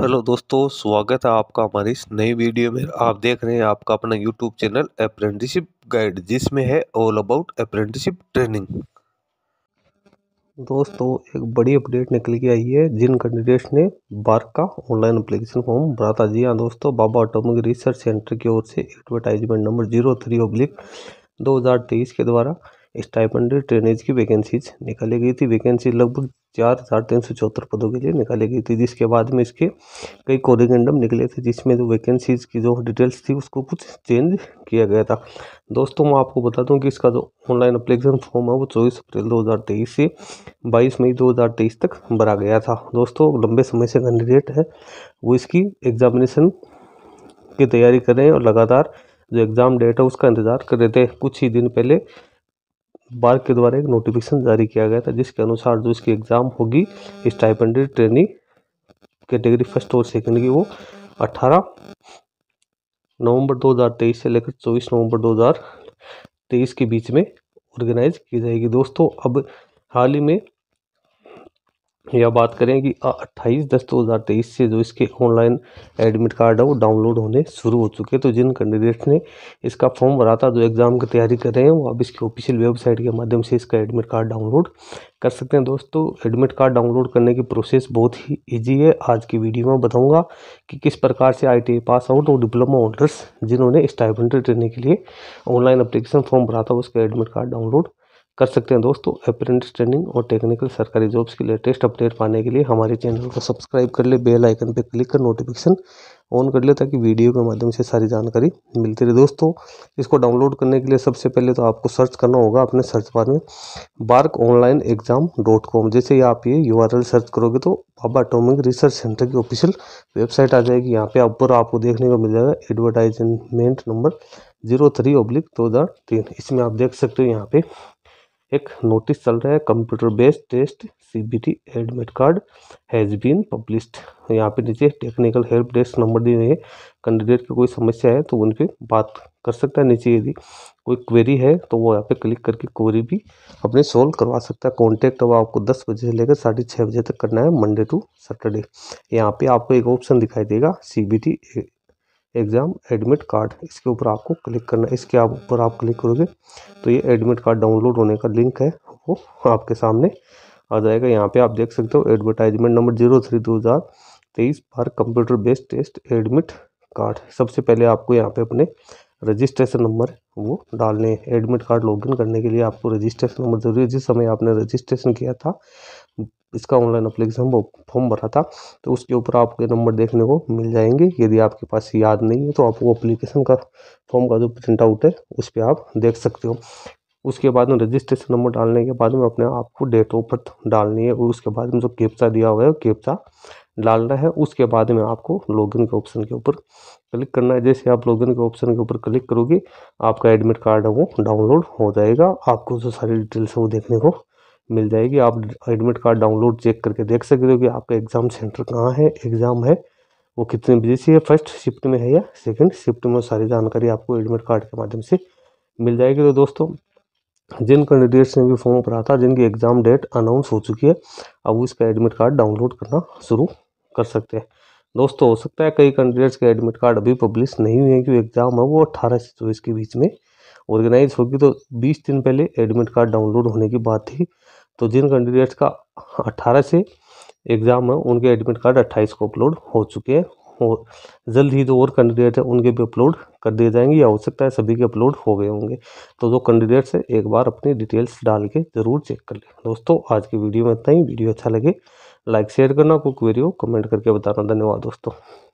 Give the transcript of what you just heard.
hello दोस्तों स्वागत है आपका हमारी इस नई वीडियो में आप देख रहे हैं आपका अपना यूट्यूब चैनल अप्रेंटिसिप गाइड जिसमें है ऑल अबाउट अप्रेंटिसिप ट्रेनिंग दोस्तों एक बड़ी अपडेट निकल के आई है जिन कैंडिडेट्स ने बार का ऑनलाइन अप्लीकेशन फॉर्म भरा था जी हाँ दोस्तों बाबा ऑटोमिक रिसर्च सेंटर की ओर से advertisement number zero three oblique दो के द्वारा स्टाइपेंडेड ट्रेनेज की वैकेंसीज निकाली गई थी वैकेंसी लगभग चार हजार तीन सौ चौहत्तर पदों के लिए निकाली गई तो थी जिसके बाद में इसके कई कोरिगेंडम निकले थे जिसमें जो वैकेंसीज की जो डिटेल्स थी उसको कुछ चेंज किया गया था दोस्तों मैं आपको बता दूं कि इसका जो ऑनलाइन अप्लीकेशन फॉर्म है वो चौबीस अप्रैल 2023 से 22 मई 2023 तक भरा गया था दोस्तों लंबे समय से कैंडिडेट है वो इसकी एग्जामिनेशन की तैयारी करें और लगातार जो एग्ज़ाम डेट है उसका इंतज़ार कर रहे थे कुछ ही दिन पहले बार के द्वारा एक नोटिफिकेशन जारी किया गया था जिसके अनुसार जो इसकी एग्ज़ाम होगी स्टाइपेंडेड ट्रेनिंग कैटेगरी फर्स्ट और सेकंड की वो 18 नवंबर 2023 से लेकर 24 नवंबर 2023 के बीच में ऑर्गेनाइज की जाएगी दोस्तों अब हाल ही में या बात करें कि 28 दस दो हज़ार तेईस से जो इसके ऑनलाइन एडमिट कार्ड है वो डाउनलोड होने शुरू हो चुके हैं तो जिन कैंडिडेट्स ने इसका फॉर्म भरा था जो एग्ज़ाम की तैयारी कर रहे हैं वो अब इसके ऑफिशियल वेबसाइट के माध्यम से इसका एडमिट कार्ड डाउनलोड कर सकते हैं दोस्तों एडमिट कार्ड डाउनलोड करने की प्रोसेस बहुत ही ईजी है आज की वीडियो में बताऊँगा कि किस प्रकार से आई पास आउट और डिप्लोमा होल्डर्स जिन्होंने स्टाइपेंड्री ट्रेनिंग के लिए ऑनलाइन अप्लीकेशन फॉर्म भरा था उसका एडमिट कार्ड डाउनलोड कर सकते हैं दोस्तों अप्रेंटिस ट्रेनिंग और टेक्निकल सरकारी जॉब्स की लेटेस्ट अपडेट पाने के लिए हमारे चैनल को सब्सक्राइब कर ले बेल आइकन पर क्लिक कर नोटिफिकेशन ऑन कर ले ताकि वीडियो के माध्यम से सारी जानकारी मिलती रहे दोस्तों इसको डाउनलोड करने के लिए सबसे पहले तो आपको सर्च करना होगा अपने सर्च बार में BARC online exam dot com जैसे ही आप ये यू सर्च करोगे तो बाबा एटोमिक रिसर्च सेंटर की ऑफिशियल वेबसाइट आ जाएगी यहाँ पे ऊपर आपको देखने को मिल जाएगा advertisement number zero three oblique दो हज़ार तीन इसमें आप देख सकते हो यहाँ पे एक नोटिस चल रहा है computer based test CBT admit card has been published यहाँ पे नीचे टेक्निकल हेल्प डेस्क नंबर दिए हुए हैं कैंडिडेट की कोई समस्या है तो उन पर बात कर सकता है नीचे यदि कोई क्वेरी है तो वो यहाँ पे क्लिक करके क्वेरी भी अपने सोल्व करवा सकता है कॉन्टैक्ट अब आपको दस बजे से लेकर साढ़े छः बजे तक करना है मंडे टू सैटरडे यहाँ पर आपको एक ऑप्शन दिखाई देगा सी एग्ज़ाम एडमिट कार्ड इसके ऊपर आपको क्लिक करना इसके आप ऊपर आप क्लिक करोगे तो ये एडमिट कार्ड डाउनलोड होने का लिंक है वो आपके सामने आ जाएगा यहाँ पे आप देख सकते हो एडवर्टाइजमेंट नंबर जीरो थ्री दो हज़ार तेईस पर computer based test admit card सबसे पहले आपको यहाँ पे अपने रजिस्ट्रेशन नंबर वो डालने एडमिट कार्ड लॉगिन करने के लिए आपको रजिस्ट्रेशन नंबर जरूरी है जिस समय आपने रजिस्ट्रेशन किया था इसका ऑनलाइन अप्लीकेशन फॉर्म भरा था तो उसके ऊपर आपको नंबर देखने को मिल जाएंगे यदि आपके पास याद नहीं है तो आप वो अप्लीकेशन का फॉर्म का जो प्रिंट आउट है उस पर आप देख सकते हो उसके बाद में रजिस्ट्रेशन नंबर डालने के बाद में अपने आपको डेट ऑफ बर्थ डालनी है और उसके बाद में जो कैप्चा दिया हुआ है कैप्चा डालना है उसके बाद में आपको लॉगिन के ऑप्शन के ऊपर क्लिक करना है जैसे आप लॉगिन के ऑप्शन के ऊपर क्लिक करोगे आपका एडमिट कार्ड है वो डाउनलोड हो जाएगा आपको जो सारी डिटेल्स है वो देखने को मिल जाएगी आप एडमिट कार्ड डाउनलोड चेक करके देख सकते हो कि आपका एग्ज़ाम सेंटर कहाँ है एग्ज़ाम है वो कितने बजे से है फर्स्ट शिफ्ट में है या सेकंड शिफ्ट में सारी जानकारी आपको एडमिट कार्ड के माध्यम से मिल जाएगी तो दोस्तों जिन कैंडिडेट्स ने भी फॉर्म भरा था जिनकी एग्ज़ाम डेट अनाउंस हो चुकी है अब उसका एडमिट कार्ड डाउनलोड करना शुरू कर सकते हैं दोस्तों हो सकता है कई कैंडिडेट्स के एडमिट कार्ड अभी पब्लिश नहीं हुए हैं क्योंकि एग्ज़ाम है वो अट्ठारह से चौबीस के बीच में ऑर्गेनाइज होगी तो बीस दिन पहले एडमिट कार्ड डाउनलोड होने की बात थी तो जिन कैंडिडेट्स का 18 से एग्ज़ाम है उनके एडमिट कार्ड 28 को अपलोड हो चुके हैं और जल्द ही जो और कैंडिडेट हैं उनके भी अपलोड कर दिए जाएंगे या हो सकता है सभी के अपलोड हो गए होंगे तो जो कैंडिडेट्स हैं एक बार अपनी डिटेल्स डाल के ज़रूर चेक कर लें दोस्तों आज की वीडियो में इतना ही वीडियो अच्छा लगे लाइक शेयर करना कोई क्वेरी हो कमेंट करके बताना धन्यवाद दोस्तों